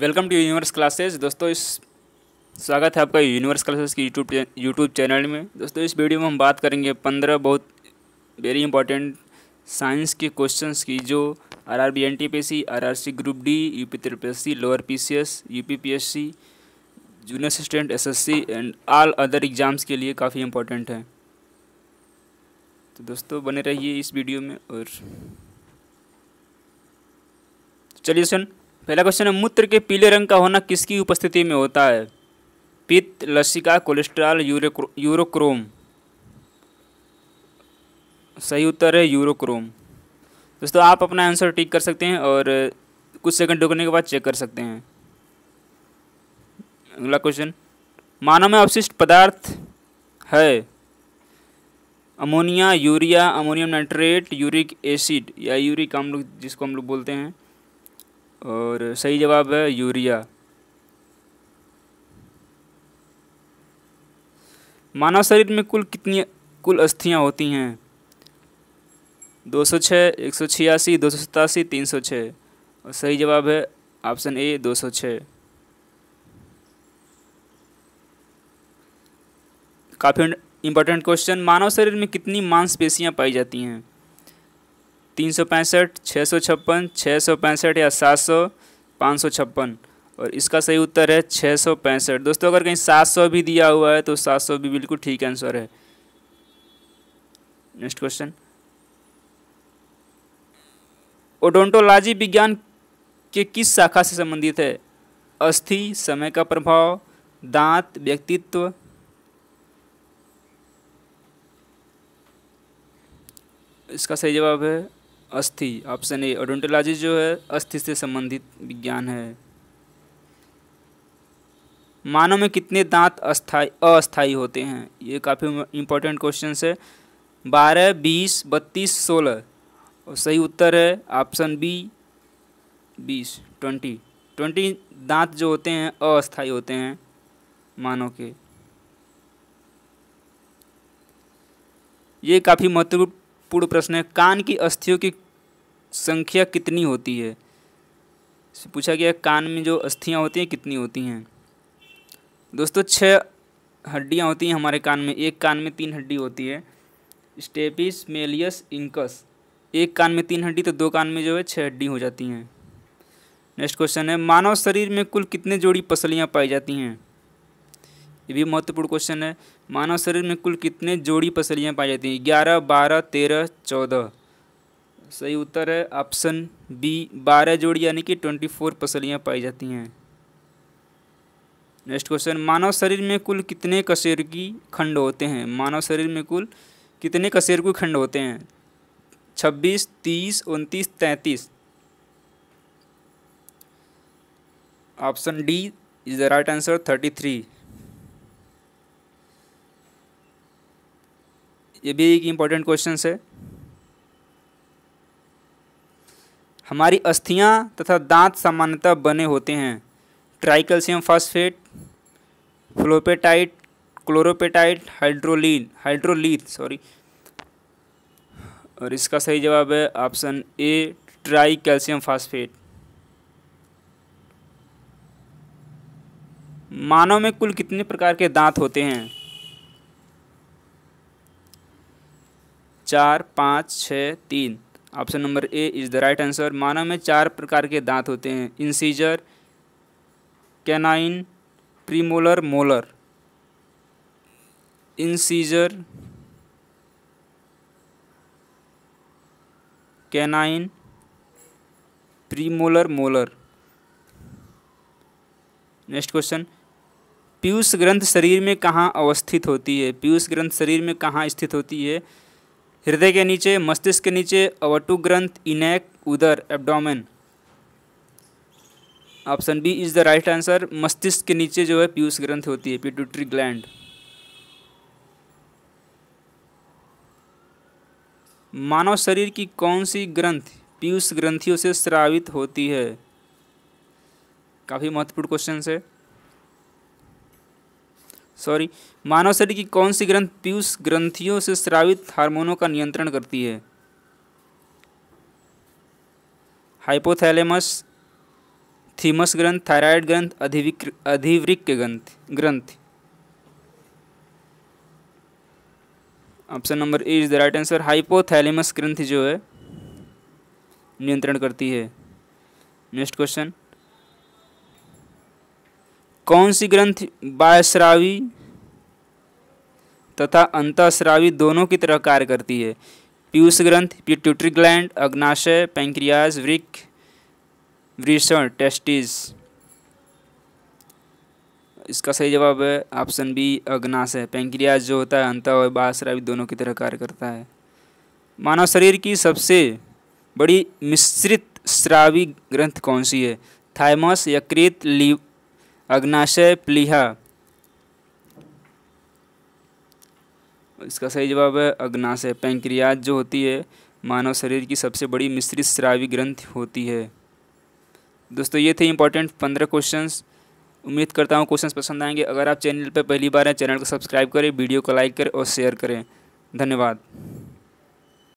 welcome to universe classes दोस्तों इस स्वागत है आपका यूनिवर्स क्लासेस की यूट्यूब यूट्यूब चैनल में दोस्तों इस वीडियो में हम बात करेंगे पंद्रह बहुत वेरी इंपॉर्टेंट साइंस के क्वेश्चंस की जो R R B N T P C R R C group D U P त्रिपी C lower P C S U P P S C junior assistant S S C and all other exams के लिए काफ़ी important है तो दोस्तों बने रहिए इस वीडियो में और चलिए सुन पहला क्वेश्चन है मूत्र के पीले रंग का होना किसकी उपस्थिति में होता है पित्त लसिका कोलेस्ट्रॉल यूरोक्रोम सही उत्तर है यूरोक्रोम दोस्तों आप अपना आंसर टिक कर सकते हैं और कुछ सेकंड रुकने के बाद चेक कर सकते हैं अगला क्वेश्चन मानव में अवशिष्ट पदार्थ है ammonia urea ammonium nitrate uric acid या यूरिक हम लोग जिसको हम लोग बोलते हैं और सही जवाब है यूरिया मानव शरीर में कुल कितनी कुल अस्थियाँ होती हैं दो सौ छः एक सौ छियासी दो सौ सतासी तीन सौ छः और सही जवाब है ऑप्शन ए दो सौ काफ़ी इंपॉर्टेंट क्वेश्चन मानव शरीर में कितनी मांसपेशियां पाई जाती हैं तीन सौ पैंसठ छः सौ छप्पन छः सौ पैंसठ या सात सौ पाँच सौ छप्पन और इसका सही उत्तर है छः सौ पैंसठ दोस्तों अगर कहीं सात सौ भी दिया हुआ है तो सात सौ भी बिल्कुल ठीक आंसर है नेक्स्ट क्वेश्चन ओडोंटोलॉजी विज्ञान के किस शाखा से संबंधित है अस्थि समय का प्रभाव दांत व्यक्तित्व इसका सही जवाब है अस्थि ऑप्शन ए ओडोंटोलॉजी जो है अस्थि से संबंधित विज्ञान है मानव में कितने दांत अस्थाई अस्थाई होते हैं ये काफ़ी इम्पोर्टेंट क्वेश्चन है बारह बीस बत्तीस सोलह और सही उत्तर है ऑप्शन बी बीस ट्वेंटी ट्वेंटी दांत जो होते हैं अस्थाई होते हैं मानव के ये काफ़ी महत्वपूर्ण प्रश्न है कान की अस्थियों की संख्या कितनी होती है पूछा गया कान में जो अस्थियाँ होती हैं कितनी होती हैं दोस्तों छः हड्डियाँ होती हैं हमारे कान में एक कान में तीन हड्डी होती है स्टेपिस मेलियस इंकस एक कान में तीन हड्डी तो दो कान में जो है छः हड्डी हो जाती हैं नेक्स्ट क्वेश्चन है मानव शरीर में कुल कितने जोड़ी पसलियाँ पाई जाती हैं ये भी महत्वपूर्ण क्वेश्चन है मानव शरीर में कुल कितने जोड़ी पसलियाँ पाई जाती हैं ग्यारह बारह तेरह चौदह सही उत्तर है ऑप्शन बी बारह जोड़ी यानी कि ट्वेंटी फोर पसलियाँ पाई जाती हैं नेक्स्ट क्वेश्चन मानव शरीर में कुल कितने कशेर की खंड होते हैं मानव शरीर में कुल कितने कशेर की खंड होते हैं छब्बीस तीस उनतीस तैंतीस option D is the right answer thirty three ये भी एक इम्पॉर्टेंट क्वेश्चन है हमारी अस्थियाँ तथा दांत सामान्यतः बने होते हैं ट्राइकल्शियम फास्फेट फ्लोपेटाइट क्लोरोपेटाइट हाइड्रोलिन हाइड्रोलीथ सॉरी और इसका सही जवाब है option A tricalcium phosphate मानव में कुल कितने प्रकार के दांत होते हैं चार पाँच छ तीन option number A is the right answer मानव में चार प्रकार के दांत होते हैं incisor canine premolar molar incisor canine premolar molar next question पीयूष ग्रंथ शरीर में कहाँ अवस्थित होती है पीयूष ग्रंथ शरीर में कहाँ स्थित होती है हृदय के नीचे मस्तिष्क के नीचे अवटु ग्रंथ इनैक उदर abdomen option B is the right answer मस्तिष्क के नीचे जो है पीयूष ग्रंथ होती है पिट्यूटरी ग्लैंड मानव शरीर की कौन सी ग्रंथ पीयूष ग्रंथियों से स्रावित होती है काफ़ी महत्वपूर्ण क्वेश्चन है सॉरी मानव शरीर की कौन सी ग्रंथ पीयूष ग्रंथियों से स्रावित हार्मोनों का नियंत्रण करती है हाइपोथैलेमस थीमस ग्रंथ थायराइड ग्रंथ अधिविक अधिवृक्क ग्रंथ ग्रंथ option number A is the right answer hypothalamus ग्रंथ जो है नियंत्रण करती है नेक्स्ट क्वेश्चन कौन सी ग्रंथ बायश्रावी तथा अंतःस्रावी दोनों की तरह कार्य करती है पीयूष ग्रंथ पिट्यूटरी ग्लैंड अग्नाशय पैंक्रियाज वृक वृषण टेस्टिस इसका सही जवाब है ऑप्शन बी अग्नाशय पैंक्रियाज जो होता है अंत और बायश्रावी दोनों की तरह कार्य करता है मानव शरीर की सबसे बड़ी मिश्रित श्रावी ग्रंथ कौन सी है थाइमस यकृत लिव अग्नाशय प्लीहा इसका सही जवाब है अग्नाशय पैंक्रियाज जो होती है मानव शरीर की सबसे बड़ी मिश्रित श्रावी ग्रंथ होती है दोस्तों ये थे इंपॉर्टेंट पंद्रह क्वेश्चंस उम्मीद करता हूँ क्वेश्चंस पसंद आएंगे अगर आप चैनल पर पहली बार हैं चैनल को सब्सक्राइब करें वीडियो को लाइक करें और शेयर करें धन्यवाद